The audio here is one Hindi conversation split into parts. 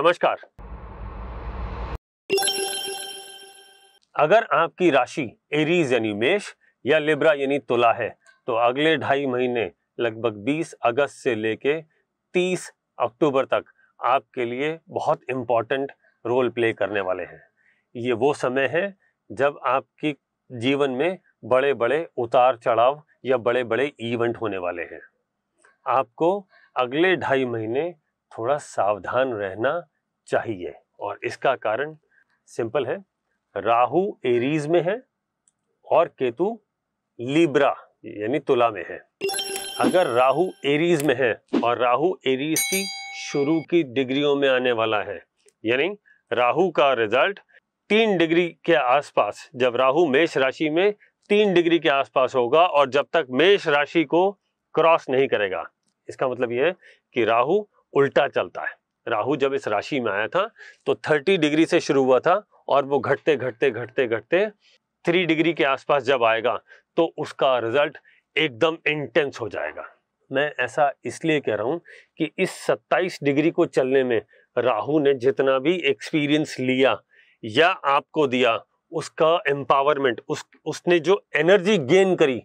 नमस्कार अगर आपकी राशि एरीज यानी मेष या लिब्रा यानी तुला है तो अगले ढाई महीने लगभग 20 अगस्त से लेके 30 अक्टूबर तक आपके लिए बहुत इम्पॉर्टेंट रोल प्ले करने वाले हैं ये वो समय है जब आपकी जीवन में बड़े बड़े उतार चढ़ाव या बड़े बड़े इवेंट होने वाले हैं आपको अगले ढाई महीने थोड़ा सावधान रहना चाहिए और इसका कारण सिंपल है राहु एरीज में है और केतु लीब्रा यानी तुला में है अगर राहु एरीज में है और राहु एरीज की शुरू की डिग्रियों में आने वाला है यानी राहु का रिजल्ट तीन डिग्री के आसपास जब राहु मेष राशि में तीन डिग्री के आसपास होगा और जब तक मेष राशि को क्रॉस नहीं करेगा इसका मतलब यह है कि राहु उल्टा चलता है राहु जब इस राशि में आया था तो 30 डिग्री से शुरू हुआ था और वो घटते घटते घटते घटते थ्री डिग्री के आसपास जब आएगा तो उसका रिजल्ट एकदम इंटेंस हो जाएगा मैं ऐसा इसलिए कह रहा हूँ कि इस 27 डिग्री को चलने में राहु ने जितना भी एक्सपीरियंस लिया या आपको दिया उसका एम्पावरमेंट उस उसने जो एनर्जी गेन करी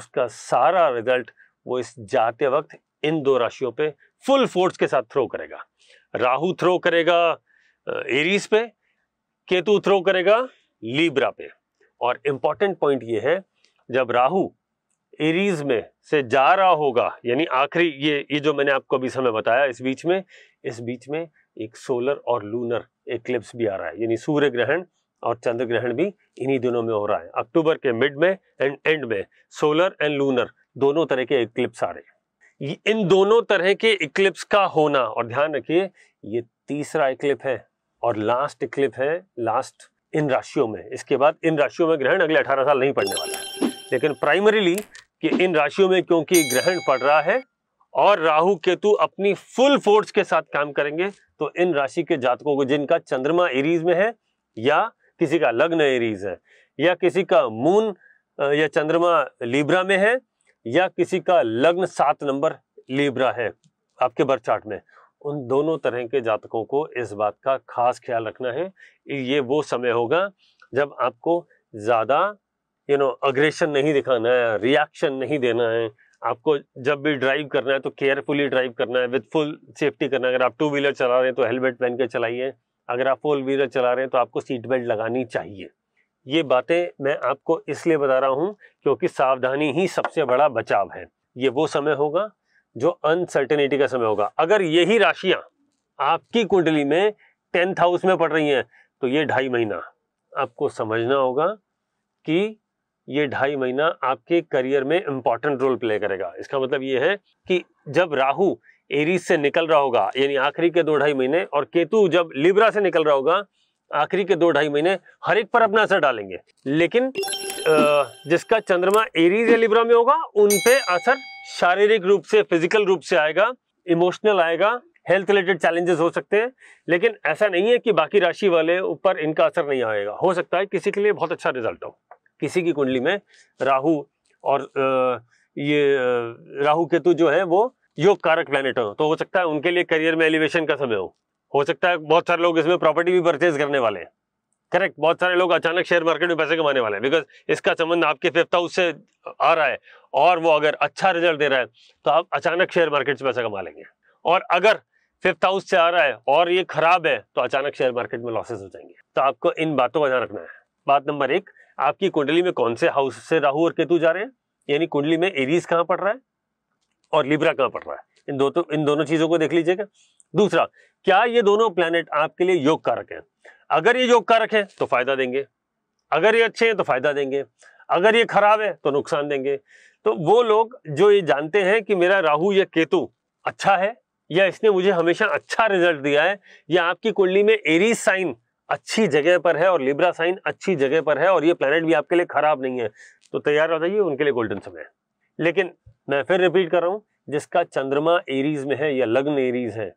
उसका सारा रिजल्ट वो इस जाते वक्त इन दो राशियों पे फुल फोर्स के साथ थ्रो करेगा राहु थ्रो करेगा एरीज पे केतु थ्रो करेगा लीब्रा पे और इम्पॉर्टेंट पॉइंट ये है जब राहु एरीज में से जा रहा होगा यानी आखिरी ये ये जो मैंने आपको अभी समय बताया इस बीच में इस बीच में एक सोलर और लूनर एक्लिप्स भी आ रहा है यानी सूर्य ग्रहण और चंद्र ग्रहण भी इन्हीं दिनों में हो रहा है अक्टूबर के मिड में एंड एंड में सोलर एंड लूनर दोनों तरह के एक्लिप्स आ रहे हैं इन दोनों तरह के इक्लिप्स का होना और ध्यान रखिए ये तीसरा इक्लिप है और लास्ट इक्लिप है लास्ट इन राशियों में इसके बाद इन राशियों में ग्रहण अगले 18 साल नहीं पड़ने वाला है लेकिन प्राइमरीली कि इन राशियों में क्योंकि ग्रहण पड़ रहा है और राहु केतु अपनी फुल फोर्स के साथ काम करेंगे तो इन राशि के जातकों को जिनका चंद्रमा एरीज में है या किसी का लग्न एरीज है या किसी का मून या चंद्रमा लिब्रा में है या किसी का लग्न सात नंबर लीब्रा है आपके बर्थ चार्ट में उन दोनों तरह के जातकों को इस बात का खास ख्याल रखना है ये वो समय होगा जब आपको ज़्यादा यू नो अग्रेशन नहीं दिखाना है रिएक्शन नहीं देना है आपको जब भी ड्राइव करना है तो केयरफुली ड्राइव करना है विद फुल सेफ्टी करना है अगर आप टू व्हीलर चला रहे हैं तो हेलमेट पहन के चलाइए अगर आप फोर व्हीलर चला रहे हैं तो आपको सीट बेल्ट लगानी चाहिए ये बातें मैं आपको इसलिए बता रहा हूँ क्योंकि सावधानी ही सबसे बड़ा बचाव है ये वो समय होगा जो अनसर्टेनिटी का समय होगा अगर यही राशियाँ आपकी कुंडली में टेंथ हाउस में पड़ रही हैं तो ये ढाई महीना आपको समझना होगा कि ये ढाई महीना आपके करियर में इम्पॉर्टेंट रोल प्ले करेगा इसका मतलब ये है कि जब राहु एरीज से निकल रहा होगा यानी आखिरी के दो ढाई महीने और केतु जब लिब्रा से निकल रहा होगा आखिरी के दो ढाई महीने हर एक पर अपना असर डालेंगे लेकिन जिसका चंद्रमा एरीज या लिब्रा में होगा उन पे असर शारीरिक रूप से फिजिकल रूप से आएगा इमोशनल आएगा हेल्थ रिलेटेड चैलेंजेस हो सकते हैं लेकिन ऐसा नहीं है कि बाकी राशि वाले ऊपर इनका असर नहीं आएगा हो सकता है किसी के लिए बहुत अच्छा रिजल्ट हो किसी की कुंडली में राहु और ये राहु केतु जो है वो योग कारक प्लानिट हो तो हो सकता है उनके लिए करियर में एलिवेशन का समय हो हो सकता है बहुत सारे लोग इसमें प्रॉपर्टी भी परचेज करने वाले हैं करेक्ट बहुत सारे लोग अचानक शेयर मार्केट में पैसे कमाने वाले हैं बिकॉज इसका संबंध आपके फिफ्थ हाउस से आ रहा है और वो अगर अच्छा रिजल्ट दे रहा है तो आप अचानक शेयर मार्केट से पैसा कमा लेंगे और अगर फिफ्थ हाउस से आ रहा है और ये खराब है तो अचानक शेयर मार्केट में लॉसेस हो जाएंगे तो आपको इन बातों का ध्यान रखना है बात नंबर एक आपकी कुंडली में कौन से हाउस से राहू और केतु जा रहे हैं यानी कुंडली में एरीज कहाँ पड़ रहा है और लिब्रा कहाँ पड़ रहा है इन दो तो इन दोनों चीज़ों को देख लीजिएगा दूसरा क्या ये दोनों प्लानट आपके लिए योग कारक हैं अगर ये योग कारक है तो फ़ायदा देंगे अगर ये अच्छे हैं तो फ़ायदा देंगे अगर ये खराब है तो नुकसान देंगे तो वो लोग जो ये जानते हैं कि मेरा राहु या केतु अच्छा है या इसने मुझे हमेशा अच्छा रिजल्ट दिया है या आपकी कुंडली में एरी साइन अच्छी जगह पर है और लिब्रा साइन अच्छी जगह पर है और ये प्लैनेट भी आपके लिए खराब नहीं है तो तैयार हो जाइए उनके लिए गोल्डन समय है लेकिन मैं फिर रिपीट कर रहा हूँ जिसका चंद्रमा एरीज में है या लग्न एरीज है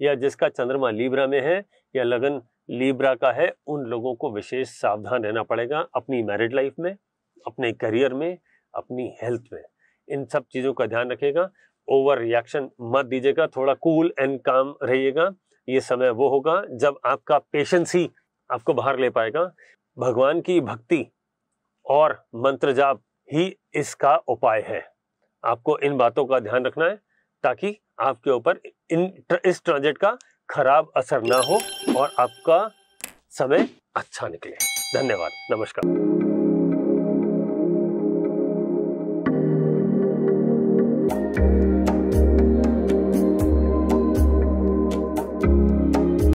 या जिसका चंद्रमा लीब्रा में है या लगन लीब्रा का है उन लोगों को विशेष सावधान रहना पड़ेगा अपनी मैरिड लाइफ में अपने करियर में अपनी हेल्थ में इन सब चीज़ों का ध्यान रखेगा ओवर रिएक्शन मत दीजिएगा थोड़ा कूल एंड काम रहिएगा ये समय वो होगा जब आपका पेशेंस ही आपको बाहर ले पाएगा भगवान की भक्ति और मंत्र जाप ही इसका उपाय है आपको इन बातों का ध्यान रखना है ताकि आपके ऊपर इन इस ट्रांजिट का खराब असर ना हो और आपका समय अच्छा निकले धन्यवाद नमस्कार